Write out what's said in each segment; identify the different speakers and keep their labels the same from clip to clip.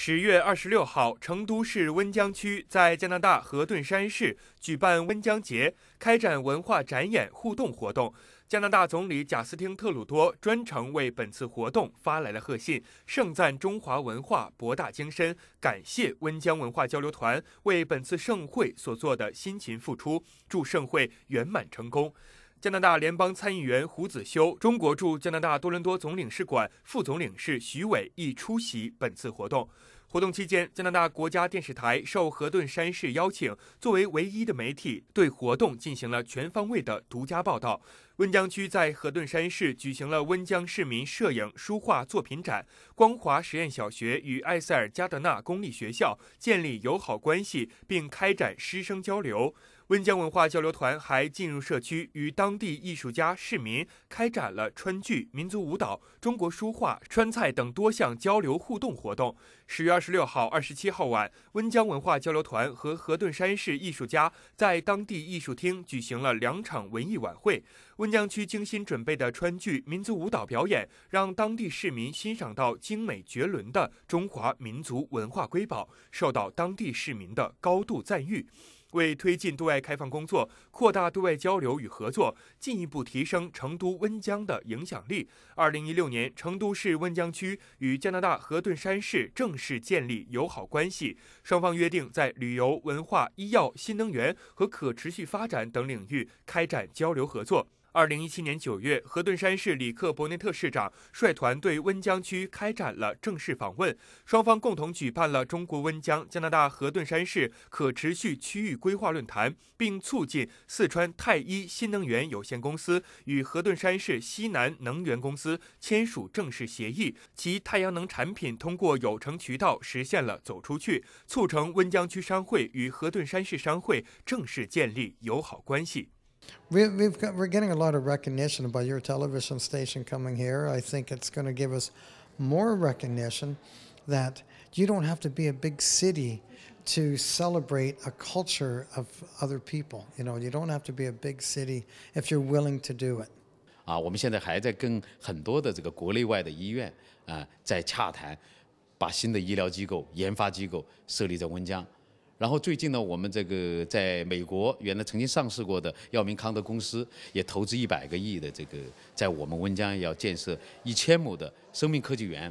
Speaker 1: 十月二十六号，成都市温江区在加拿大河顿山市举办温江节，开展文化展演互动活动。加拿大总理贾斯汀·特鲁多专程为本次活动发来了贺信，盛赞中华文化博大精深，感谢温江文化交流团为本次盛会所做的辛勤付出，祝盛会圆满成功。加拿大联邦参议员胡子修，中国驻加拿大多伦多总领事馆副总领事徐伟亦出席本次活动。活动期间，加拿大国家电视台受河顿山市邀请，作为唯一的媒体，对活动进行了全方位的独家报道。温江区在河顿山市举行了温江市民摄影书画作品展。光华实验小学与埃塞尔加德纳公立学校建立友好关系，并开展师生交流。温江文化交流团还进入社区，与当地艺术家、市民开展了川剧、民族舞蹈、中国书画、川菜等多项交流互动活动。十月二十六号、二十七号晚，温江文化交流团和河顿山市艺术家在当地艺术厅举行了两场文艺晚会。温江区精心准备的川剧、民族舞蹈表演，让当地市民欣赏到精美绝伦的中华民族文化瑰宝，受到当地市民的高度赞誉。为推进对外开放工作，扩大对外交流与合作，进一步提升成都温江的影响力，二零一六年，成都市温江区与加拿大河顿山市正式建立友好关系，双方约定在旅游、文化、医药、新能源和可持续发展等领域开展交流合作。二零一七年九月，河顿山市里克·伯内特市长率团对温江区开展了正式访问，双方共同举办了中国温江、加拿大河顿山市可持续区域规划论坛，并促进四川太一新能源有限公司与河顿山市西南能源公司签署正式协议，其太阳能产品通过有成渠道实现了走出去，促成温江区商会与河顿山市商会正式建立友好关系。
Speaker 2: We, we've got, we're getting a lot of recognition by your television station coming here. I think it's going to give us more recognition that you don't have to be a big city to celebrate a culture of other people. You know, you don't have to be a big city if you're willing to do it.
Speaker 3: 啊，我们现在还在跟很多的这个国内外的医院啊、呃、在洽谈，把新的医疗机构、研发机构设立在温江。然后最近呢，我们这个在美国原来曾经上市过的药明康德公司也投资一百个亿的这个，在我们温江要建设一千亩的生命科技园，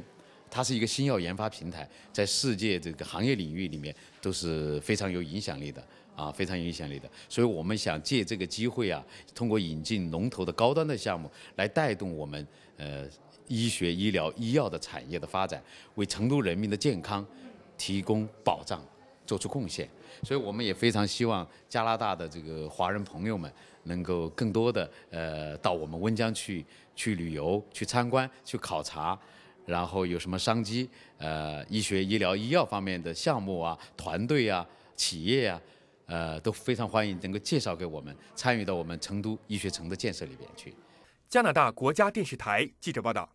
Speaker 3: 它是一个新药研发平台，在世界这个行业领域里面都是非常有影响力的啊，非常有影响力的。所以我们想借这个机会啊，通过引进龙头的高端的项目来带动我们呃医学、医疗、医药的产业的发展，为成都人民的健康提供保障。做出贡献，所以我们也非常希望加拿大的这个华人朋友们能够更多的呃到我们温江去去旅游、去参观、去考察，然后有什么商机，呃，医学、医疗、医药方面的项目啊、团队啊、企业呀，呃，都非常欢迎能够介绍给我们，参与到我们成都医学城的建设里边去。加拿大国家电视台记者报道。